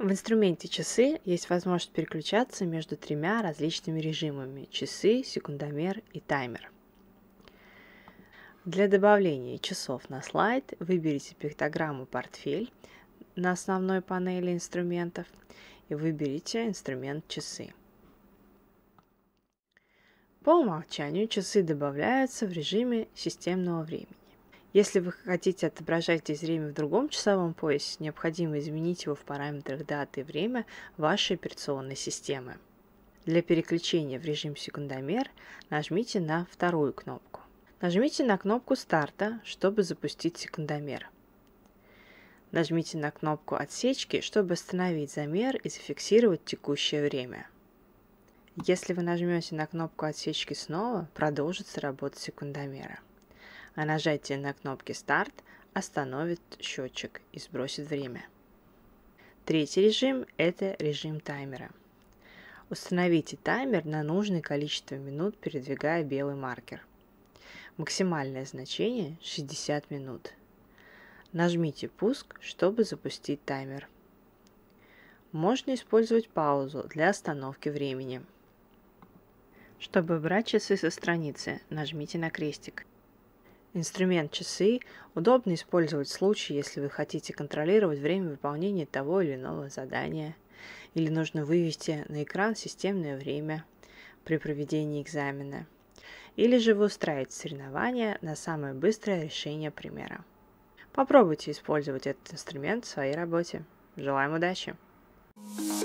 В инструменте часы есть возможность переключаться между тремя различными режимами – часы, секундомер и таймер. Для добавления часов на слайд выберите пиктограмму «Портфель» на основной панели инструментов и выберите инструмент «Часы». По умолчанию часы добавляются в режиме системного времени. Если вы хотите отображать здесь время в другом часовом поясе, необходимо изменить его в параметрах даты и время вашей операционной системы. Для переключения в режим секундомер нажмите на вторую кнопку. Нажмите на кнопку старта, чтобы запустить секундомер. Нажмите на кнопку отсечки, чтобы остановить замер и зафиксировать текущее время. Если вы нажмете на кнопку отсечки снова, продолжится работа секундомера а нажатие на кнопки «Старт» остановит счетчик и сбросит время. Третий режим – это режим таймера. Установите таймер на нужное количество минут, передвигая белый маркер. Максимальное значение 60 минут. Нажмите «Пуск», чтобы запустить таймер. Можно использовать паузу для остановки времени. Чтобы брать часы со страницы, нажмите на крестик – Инструмент часы удобно использовать в случае, если вы хотите контролировать время выполнения того или иного задания, или нужно вывести на экран системное время при проведении экзамена, или же вы устраиваете соревнования на самое быстрое решение примера. Попробуйте использовать этот инструмент в своей работе. Желаем удачи! thank you